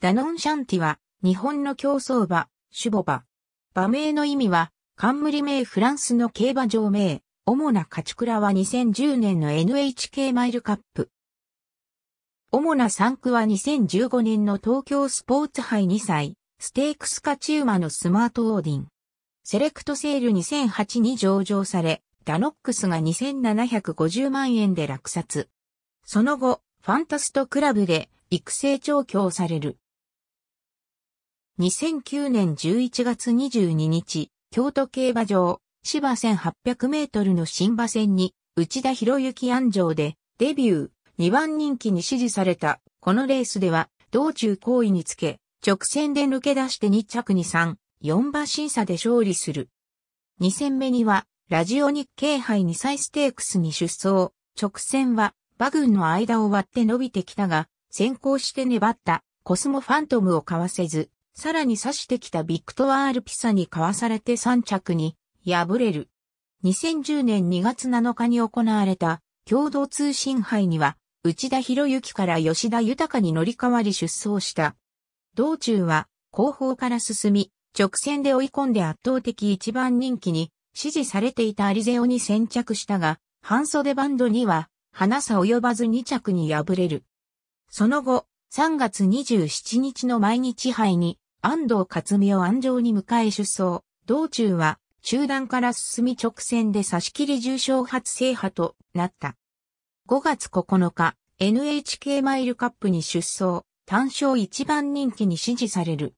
ダノンシャンティは、日本の競走馬、シュボ馬。馬名の意味は、冠名フランスの競馬場名、主な勝ち倉は2010年の NHK マイルカップ。主な産区は2015年の東京スポーツ杯2歳、ステークスカチウマのスマートオーディン。セレクトセール2008に上場され、ダノックスが2750万円で落札。その後、ファンタストクラブで育成調教される。2009年11月22日、京都競馬場、芝1800メートルの新馬戦に、内田博之安城で、デビュー、2番人気に支持された、このレースでは、道中行為につけ、直線で抜け出して2着に3、4馬審査で勝利する。2戦目には、ラジオ日経杯2歳ステークスに出走、直線は、馬群の間を割って伸びてきたが、先行して粘った、コスモファントムをかわせず、さらに差してきたビクトワール・ピサに交わされて3着に敗れる。2010年2月7日に行われた共同通信杯には内田博之から吉田豊に乗り換わり出走した。道中は後方から進み直線で追い込んで圧倒的一番人気に支持されていたアリゼオに先着したが半袖バンドには花差及ばず2着に敗れる。その後3月27日の毎日杯に安藤勝美を安城に迎え出走。道中は、中段から進み直線で差し切り重傷発制覇となった。5月9日、NHK マイルカップに出走、単勝一番人気に支持される。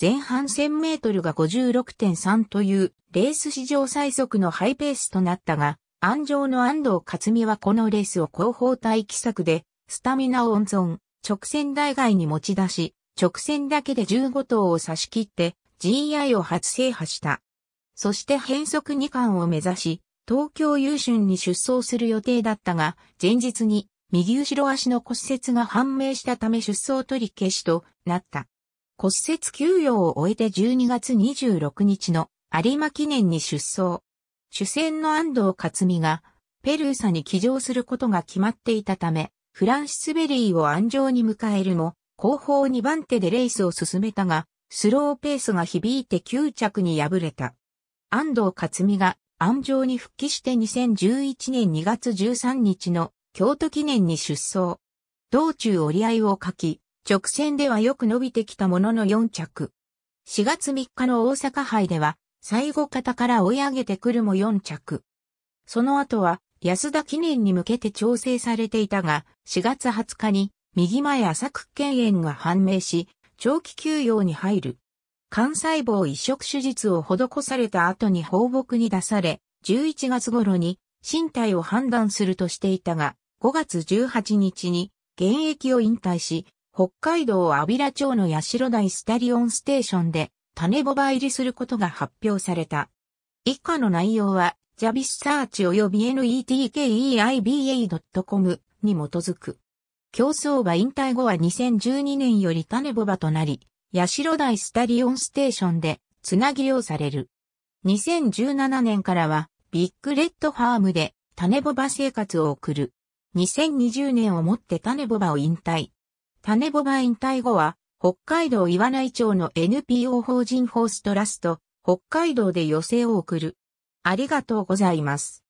前半1000メートルが56.3というレース史上最速のハイペースとなったが、安城の安藤勝美はこのレースを後方待機策で、スタミナを温存、直線台外に持ち出し、直線だけで15頭を差し切って GI を初制覇した。そして変速2冠を目指し、東京優春に出走する予定だったが、前日に右後ろ足の骨折が判明したため出走取り消しとなった。骨折休養を終えて12月26日の有馬記念に出走。主戦の安藤克美がペルーサに騎乗することが決まっていたため、フランシスベリーを安城に迎えるも、後方2番手でレースを進めたが、スローペースが響いて9着に敗れた。安藤克美が安城に復帰して2011年2月13日の京都記念に出走。道中折り合いを書き、直線ではよく伸びてきたものの4着。4月3日の大阪杯では、最後方から追い上げてくるも4着。その後は、安田記念に向けて調整されていたが、4月20日に右前浅く腱炎が判明し、長期休養に入る。肝細胞移植手術を施された後に放牧に出され、11月頃に身体を判断するとしていたが、5月18日に現役を引退し、北海道阿比良町の八代台スタリオンステーションで種ボバ入りすることが発表された。以下の内容は、ジャビスサーチ及び netkeiba.com に基づく。競走馬引退後は2012年より種ボバとなり、八代台スタリオンステーションでつなぎうされる。2017年からはビッグレッドファームで種ボバ生活を送る。2020年をもって種ボバを引退。種ボバ引退後は北海道岩内町の NPO 法人ホーストラスト、北海道で寄せを送る。ありがとうございます。